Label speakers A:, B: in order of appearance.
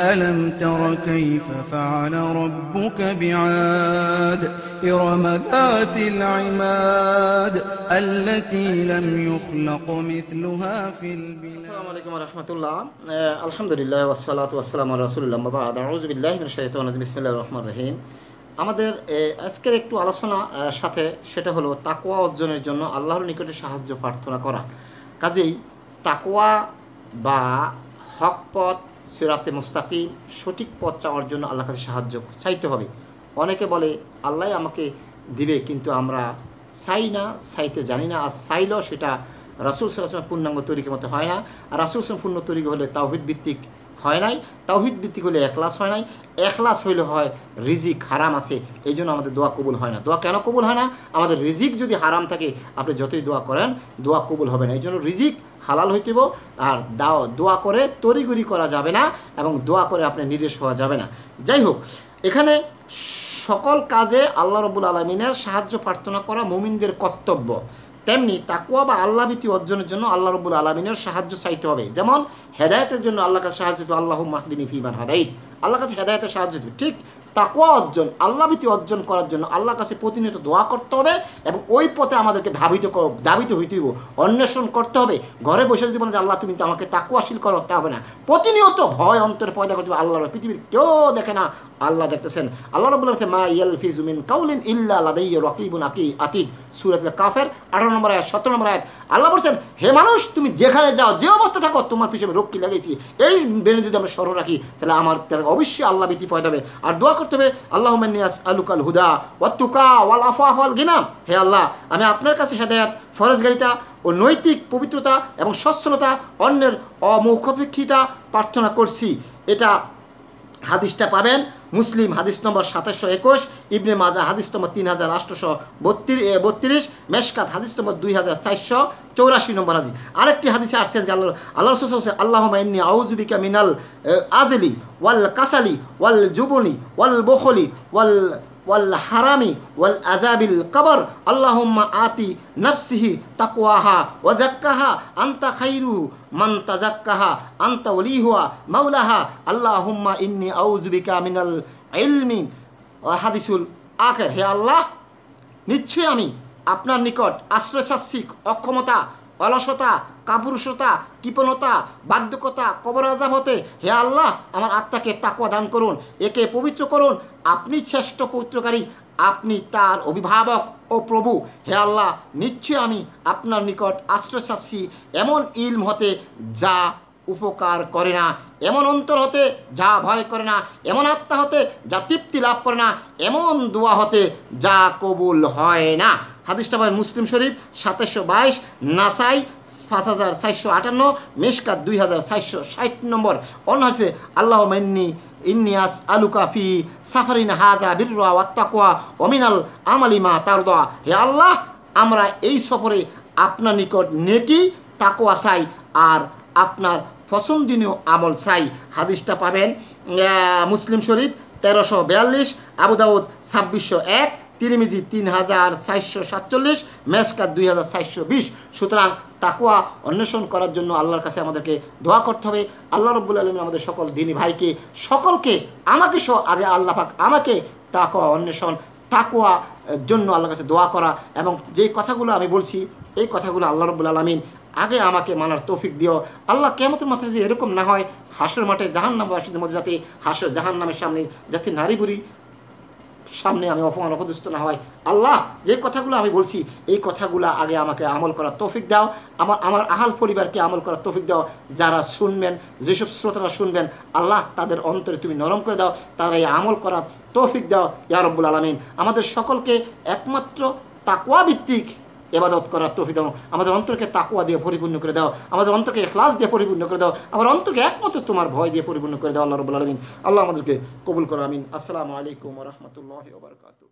A: ألم تر كيف فعل ربك بعاد إرم ذات العماد التي لم يخلق مثلها في البلاد السلام عليكم ورحمة الله الحمد لله والصلاة والسلام على رسول الله بعد أعوذ بالله من الشيطان بسم الله الرحمن الرحيم আমাদের আজকের একটু আলোচনা সাথে সেটা হলো তাকোয়া অর্জনের জন্য আল্লাহর নিকটে সাহায্য প্রার্থনা করা কাজেই তাকোয়া বা হক পথ সেরাতে মুস্তাকিম সঠিক পথ চাওয়ার জন্য আল্লাহ কাছে সাহায্য চাইতে হবে অনেকে বলে আল্লাহ আমাকে দিবে কিন্তু আমরা চাই না চাইতে জানি না আর চাইলেও সেটা রাসুল সাল্লাহ পূর্ণাঙ্গ তরিকের মতো হয় না আর রাসুল সাল্লাম পূর্ণ তৈরি হলে তাওহিদ ভিত্তিক হয় নাই তাওহিদ ভিত্তিক হলে একলাস হয় নাই একলাস হইলে হয় রিজিক হারাম আছে এই জন্য আমাদের দোয়া কবুল হয় না দোয়া কেন কবুল হয় না আমাদের রিজিক যদি হারাম থাকে আপনি যতই দোয়া করেন দোয়া কবুল হবে না এই জন্য রিজিক হালাল হইতেব আর দাও দোয়া করে তরিগরি করা যাবে না এবং দোয়া করে আপনি নির্দেশ হওয়া যাবে না যাই হোক এখানে সকল কাজে আল্লাহ রবুল আলমিনের সাহায্য প্রার্থনা করা মুমিনদের কর্তব্য তেমনি তাকুয়া বা আল্লাহ ভীতি অর্জনের জন্য আল্লাহ রবুল আলমিনের সাহায্য চাইতে হবে যেমন হেদায়তের জন্য আল্লাহ কাছে সাহায্য আল্লাহ মাহদিনী ফিমান হাদাইত আল্লাহ কাছে হেদায়তের সাহায্য ঠিক তাকুয়া অর্জন আল্লাহ ভীতি অর্জন করার জন্য আল্লাহর কাছে প্রতিনিয়ত দোয়া করতে হবে এবং ওই পথে আমাদেরকে ধাবিত ধাবিত হইতে হইব অন্বেষণ করতে হবে ঘরে বসে যদি বলেন আল্লাহ তুমি তো আমাকে তাকুয়াশীল করতে হবে না প্রতিনিয়ত ভয় অন্তরে পয়দা করতে হবে আল্লাহ পৃথিবীর কেউ দেখে না আল্লাহ দেখতেছেন আল্লাহ রব বলেছে মা ইয়াল ফিজুমিন কাউলিন ইল্লা লাদাই রকিবুন আকি আতিদ সুরাতুল কাফের আঠারো নম্বর আয়াত সতেরো নম্বর আয়াত আল্লাহ বলছেন হে মানুষ তুমি যেখানে যাও যে অবস্থা থাকো তোমার পিছনে রক্ষী লাগিয়েছি এই ব্রেনে যদি আমরা স্মরণ রাখি তাহলে আমার অবশ্যই আল্লাহ ভীতি পয়দা হবে আর দোয়া করতে হবে আল্লাহ আলুকাল হুদা ওয়াতুকা ওয়াল আফা গিনাম হে আল্লাহ আমি আপনার কাছে হেদায়াত ফরজগারিতা ও নৈতিক পবিত্রতা এবং সচ্ছলতা অন্যের অমুখপেক্ষিতা প্রার্থনা করছি এটা হাদিসটা পাবেন মুসলিম হাদিস নম্বর সাতাশশো একুশ ইবনে মাজা হাদিস নম্বর তিন হাজার আটশোশো বত্রিশ বত্রিশ মেশকাত হাদিস নম্বর দুই হাজার চারশো চৌরাশি নম্বর হাদিস আরেকটি হাদিসে আসছেন যে আল্লাহ আল্লাহ রসুল আল্লাহ মাইনি আউজুবিকা মিনাল আজলি ওয়াল কাসালি ওয়াল জুবনি ওয়াল বখলি ওয়াল ওয়াল হারামি ওয়াল আজাবিল কবর আল্লাহম্মা আতি নফসিহি তাকুয়াহা ওয়াজাক্কাহা আন্তা খাইরুহু মান তাজাক্কাহা আন্তা ওলিহুয়া মাউলাহা আল্লাহম্মা ইন্নি আউজুবিকা মিনাল ইলমিন হাদিসুল আখের হে আল্লাহ নিশ্চয় আমি আপনার নিকট আশ্রয় অক্ষমতা অলসতা কাপুরুষতা কৃপণতা বাধ্যকতা কবর আজাম হতে হে আল্লাহ আমার আত্মাকে তাকুয়া দান করুন একে পবিত্র করুন আপনি শ্রেষ্ঠ পবিত্রকারী আপনি তার অভিভাবক ও প্রভু হে আল্লাহ নিশ্চয় আমি আপনার নিকট আশ্রয় এমন ইলম হতে যা উপকার করে না এমন অন্তর হতে যা ভয় করে না এমন আত্মা হতে যা তৃপ্তি লাভ করে না এমন দোয়া হতে যা কবুল হয় না হাদিসটা পাবেন মুসলিম শরীফ সাতাশশো বাইশ নাসাই পাঁচ হাজার সাতশো আটান্ন মেশকাত দুই হাজার চারশো ষাট নম্বর অনহাসে আল্লাহ ইনিয়াস আলু কাফি সাফারিন হাজা বিরুয়া ওয়াত্তাকুয়া অমিনাল আমালিমা তারদোয়া হে আল্লাহ আমরা এই সফরে আপনার নিকট নেকি তাকোয়া চাই আর আপনার পছন্দনীয় আমল চাই হাদিসটা পাবেন মুসলিম শরীফ তেরোশো বিয়াল্লিশ আবুদাউদ ছাব্বিশশো এক তিরিমিজি তিন হাজার চারশো সাতচল্লিশ মেসকার দুই হাজার চারশো বিশ সুতরাং তাকুয়া অন্বেষণ করার জন্য আল্লাহর কাছে আমাদেরকে দোয়া করতে হবে আল্লাহ রব্বুল আলমী আমাদের সকল দিনী ভাইকে সকলকে আমাকে সহ আগে আল্লাহ পাক আমাকে তাকুয়া অন্বেষণ তাকুয়া জন্য আল্লাহর কাছে দোয়া করা এবং যে কথাগুলো আমি বলছি এই কথাগুলো আল্লাহ রব্বুল আলমিন আগে আমাকে মানার তৌফিক দিও আল্লাহ কেমতের মাথায় যে এরকম না হয় হাসের মাঠে জাহান নামবাসীদের মধ্যে যাতে হাসের জাহান নামের সামনে যাতে নারী বুড়ি সামনে আমি অপমান অপদস্থ না হয় আল্লাহ যে কথাগুলো আমি বলছি এই কথাগুলো আগে আমাকে আমল করার তৌফিক দাও আমার আমার আহাল পরিবারকে আমল করার তৌফিক দাও যারা শুনবেন যেসব শ্রোতারা শুনবেন আল্লাহ তাদের অন্তরে তুমি নরম করে দাও তারা এই আমল করার তৌফিক দাও ইয়ারব্বুল আলমিন আমাদের সকলকে একমাত্র তাকুয়া ভিত্তিক এবাদত করার তফি দাও আমাদের অন্তরকে তাকুয়া দিয়ে পরিপূর্ণ করে দাও আমাদের অন্তরকে এখলাস দিয়ে পরিপূর্ণ করে দাও আমার অন্তরকে একমাত্র তোমার ভয় দিয়ে পরিপূর্ণ করে দাও আল্লাহ রবুল্লা আলমিন আল্লাহ আমাদেরকে কবুল করো আমিন আসসালামু আলাইকুম রহমতুল্লাহ বারকাতু